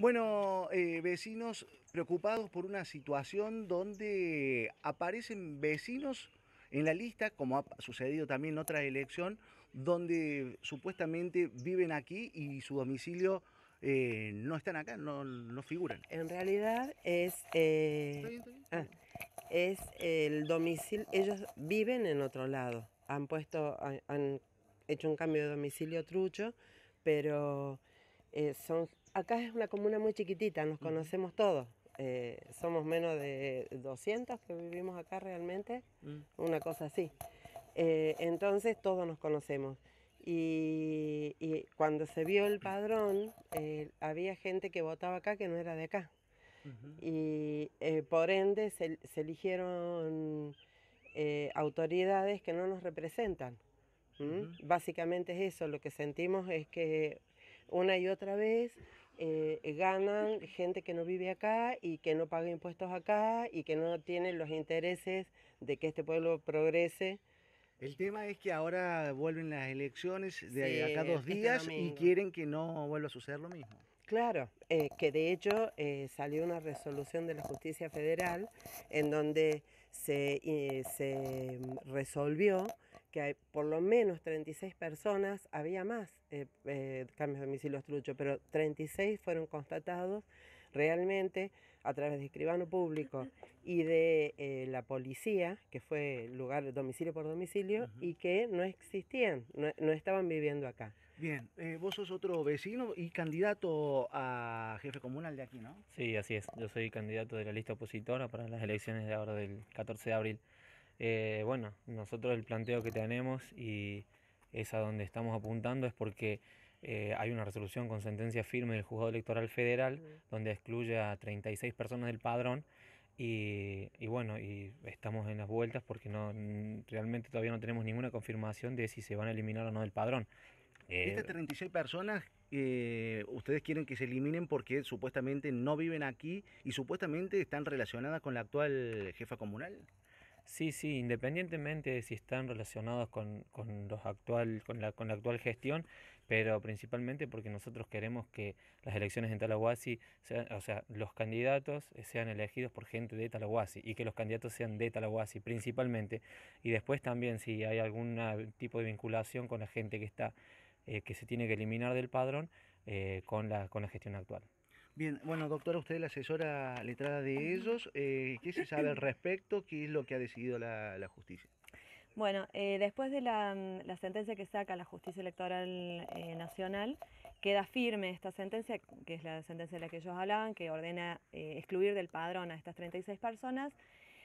Bueno, eh, vecinos preocupados por una situación donde aparecen vecinos en la lista, como ha sucedido también en otra elección, donde supuestamente viven aquí y su domicilio eh, no están acá, no, figuran. En realidad es, eh, ah, es el domicilio, ellos viven en otro lado, han puesto, han hecho un cambio de domicilio trucho, pero eh, son, acá es una comuna muy chiquitita, nos conocemos todos. Eh, somos menos de 200 que vivimos acá realmente, mm. una cosa así. Eh, entonces todos nos conocemos. Y, cuando se vio el padrón, había gente que votaba acá que no era de acá. Y por ende se, eligieron autoridades que no nos representan. Básicamente es eso, lo que sentimos es que una y otra vez eh, eh, ganan gente que no vive acá y que no paga impuestos acá y que no tiene los intereses de que este pueblo progrese. El tema es que ahora vuelven las elecciones de acá dos este días y quieren que no vuelva a suceder lo mismo. Claro, eh, que de hecho salió una resolución de la justicia federal en donde se, se resolvió que hay por lo menos 36 personas, había más eh, eh, cambios de domicilio trucho, pero 36 fueron constatados realmente a través de escribano público y de eh, la policía, que fue lugar de domicilio por domicilio, y que no existían, no, estaban viviendo acá. Bien, vos sos otro vecino y candidato a jefe comunal de aquí, ¿no? Sí, así es. Yo soy candidato de la lista opositora para las elecciones de ahora del 14 de abril. Eh, bueno, nosotros el planteo que tenemos y es a donde estamos apuntando es porque eh, hay una resolución con sentencia firme del juzgado electoral federal donde excluye a 36 personas del padrón y, bueno, y estamos en las vueltas porque no realmente todavía no tenemos ninguna confirmación de si se van a eliminar o no del padrón. Eh, Estas 36 personas ustedes quieren que se eliminen porque supuestamente no viven aquí y supuestamente están relacionadas con la actual jefa comunal. Sí, sí, independientemente de si están relacionados con, los actual, con, la, con la actual gestión, pero principalmente porque nosotros queremos que las elecciones en Talahuasi, sean, o sea, los candidatos eh, sean elegidos por gente de Talahuasi y que los candidatos sean de Talahuasi principalmente. Y después también si hay algún tipo de vinculación con la gente que está, eh, que se tiene que eliminar del padrón eh, con, la, con la gestión actual. Bien, bueno, doctora, usted es la asesora letrada de ellos. Eh, ¿Qué se sabe al respecto? ¿Qué es lo que ha decidido la, justicia? Bueno, eh, después de la, sentencia que saca la Justicia Electoral eh, Nacional, queda firme esta sentencia, que es la sentencia de la que ellos hablaban, que ordena excluir del padrón a estas 36 personas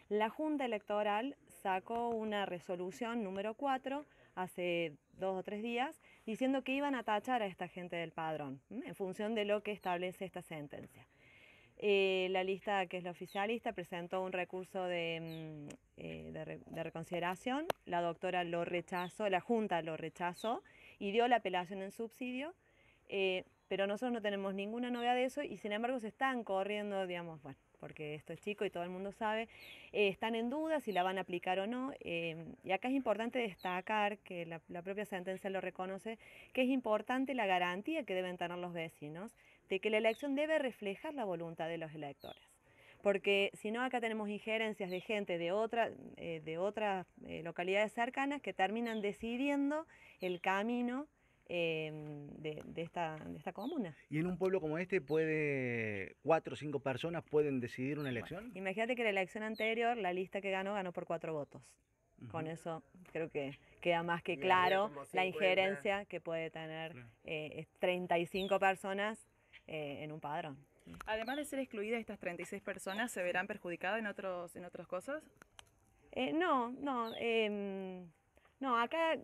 la Junta Electoral sacó una resolución número 4 hace dos o tres días diciendo que iban a tachar a esta gente del padrón en función de lo que establece esta sentencia. Eh, la lista que es la oficialista presentó un recurso mm, eh, de, reconsideración, la doctora lo rechazó, la Junta lo rechazó y dio la apelación en subsidio. Eh, pero nosotros no tenemos ninguna novedad de eso y sin embargo se están corriendo, digamos, bueno, porque esto es chico y todo el mundo sabe, eh, están en duda si la van a aplicar o no. Em, y acá es importante destacar, que la, propia sentencia lo reconoce, que es importante la garantía que deben tener los vecinos de que la elección debe reflejar la voluntad de los electores. Porque si no, acá tenemos injerencias de gente de, otra, eh, de otras eh, localidades cercanas que terminan decidiendo el camino Em, de, esta, comuna. ¿Y en un pueblo como este puede cuatro o cinco personas pueden decidir una elección? imagínate que la elección anterior, la lista que ganó, ganó por cuatro votos. Con eso creo que queda más que claro la injerencia que puede tener 35 eh, personas eh, en un padrón. Además de ser excluidas estas 36 personas, ¿se verán perjudicadas en, otros, en otras cosas? Eh, no, no. Em, no, acá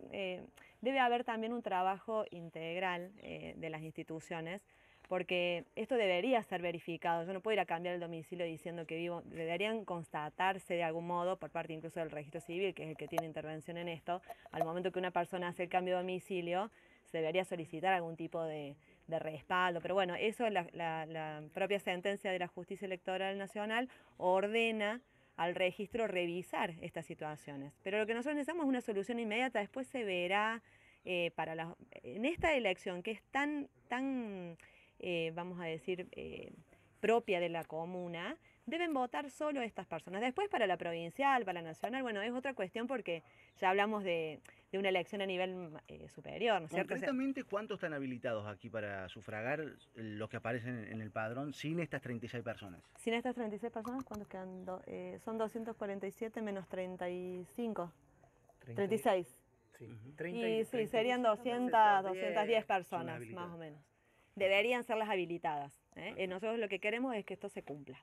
debe haber también un trabajo integral eh, de las instituciones, porque esto debería ser verificado. Yo no puedo ir a cambiar el domicilio diciendo que vivo, deberían constatarse de algún modo, por parte incluso del registro civil, que es el que tiene intervención en esto, al momento que una persona hace el cambio de domicilio, se debería solicitar algún tipo de, respaldo. Pero bueno, eso es la, la propia sentencia de la Justicia Electoral Nacional ordena al registro revisar estas situaciones. Pero lo que nosotros necesitamos es una solución inmediata, después se verá eh, para en esta elección que es tan, tan eh, vamos a decir, eh, propia de la comuna, deben votar solo estas personas. Después para la provincial, para la nacional, bueno, es otra cuestión porque ya hablamos de, una elección a nivel eh, superior, ¿no es ¿cuántos están habilitados aquí para sufragar eh, los que aparecen en el padrón sin estas 36 personas? Sin estas 36 personas, ¿cuántos quedan? Eh, son 247 menos 35. 36. Sí, y, sí, serían 200, 210 personas, más o menos. Deberían ser las habilitadas. Y ¿eh? Eh, nosotros lo que queremos es que esto se cumpla.